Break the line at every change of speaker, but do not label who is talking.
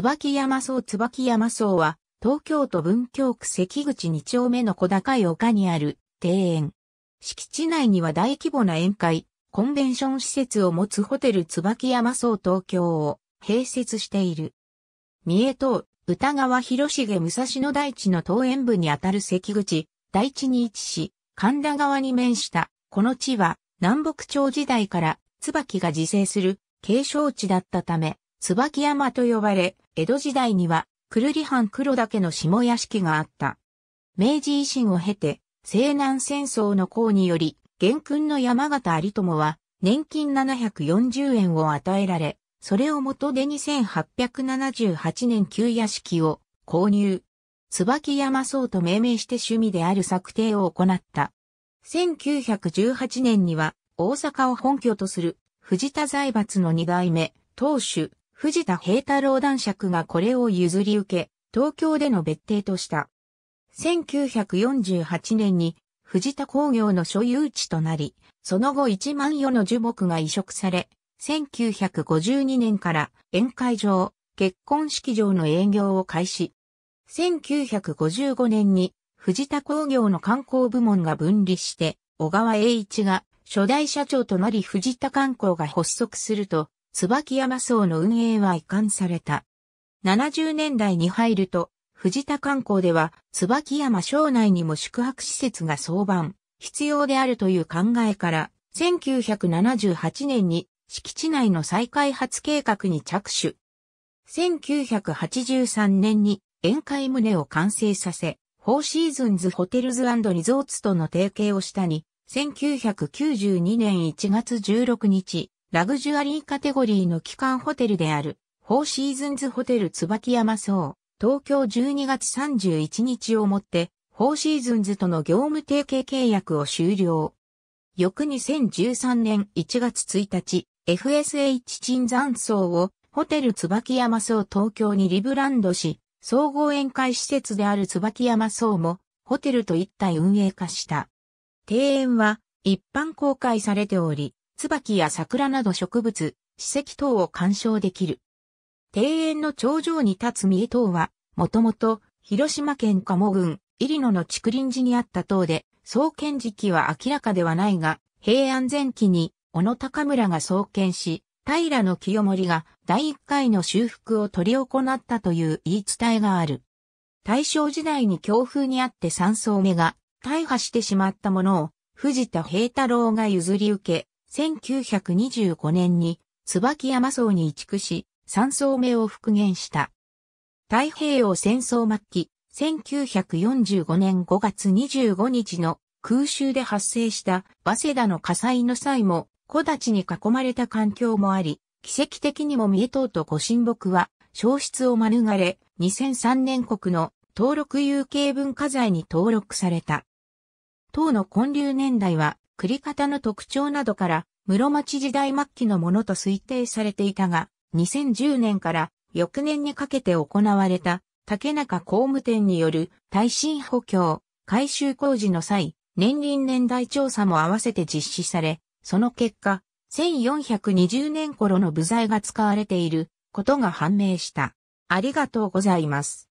椿山荘椿山荘は、東京都文京区関口2丁目の小高い丘にある庭園。敷地内には大規模な宴会、コンベンション施設を持つホテル椿山荘東京を併設している。三重島、歌川広重武蔵野大地の東園部にあたる関口、大地に位置し、神田川に面した、この地は南北朝時代から椿が自生する景勝地だったため、椿山と呼ばれ、江戸時代には、くるり藩黒岳の下屋敷があった。明治維新を経て、西南戦争の功により、元君の山形有友は、年金740円を与えられ、それを元で2878年旧屋敷を購入。椿山荘と命名して趣味である策定を行った。1918年には大阪を本拠とする藤田財閥の二代目、当主、藤田平太郎男爵がこれを譲り受け、東京での別邸とした。1948年に藤田工業の所有地となり、その後1万余の樹木が移植され、1952年から宴会場、結婚式場の営業を開始。1955年に藤田工業の観光部門が分離して、小川栄一が初代社長となり藤田観光が発足すると、椿山荘の運営は移管された。70年代に入ると、藤田観光では、椿山省内にも宿泊施設が相番、必要であるという考えから、1978年に敷地内の再開発計画に着手。1983年に宴会棟を完成させ、フォーシーズンズホテルズリゾーツとの提携をしたに、1992年1月16日、ラグジュアリーカテゴリーの機関ホテルである、フォーシーズンズホテル椿山荘、東京12月31日をもって、フォーシーズンズとの業務提携契約を終了。翌2013年1月1日、FSH 鎮山荘をホテル椿山荘東京にリブランドし、総合宴会施設である椿山荘もホテルと一体運営化した。庭園は一般公開されており、椿や桜など植物、史跡等を鑑賞できる。庭園の頂上に立つ三重塔は、もともと広島県鴨郡、入野の竹林寺にあった塔で、創建時期は明らかではないが、平安前期に小野高村が創建し、平の清盛が第一回の修復を取り行ったという言い伝えがある。大正時代に強風にあって三層目が大破してしまったものを藤田平太郎が譲り受け、1925年に椿山荘に移築し、3層目を復元した。太平洋戦争末期、1945年5月25日の空襲で発生した早稲田の火災の際も、木立に囲まれた環境もあり、奇跡的にも三重島とご神木は消失を免れ、2003年国の登録有形文化財に登録された。党の混流年代は繰り方の特徴などから、室町時代末期のものと推定されていたが、2010年から翌年にかけて行われた竹中工務店による耐震補強、改修工事の際、年輪年代調査も合わせて実施され、その結果、1420年頃の部材が使われていることが判明した。ありがとうございます。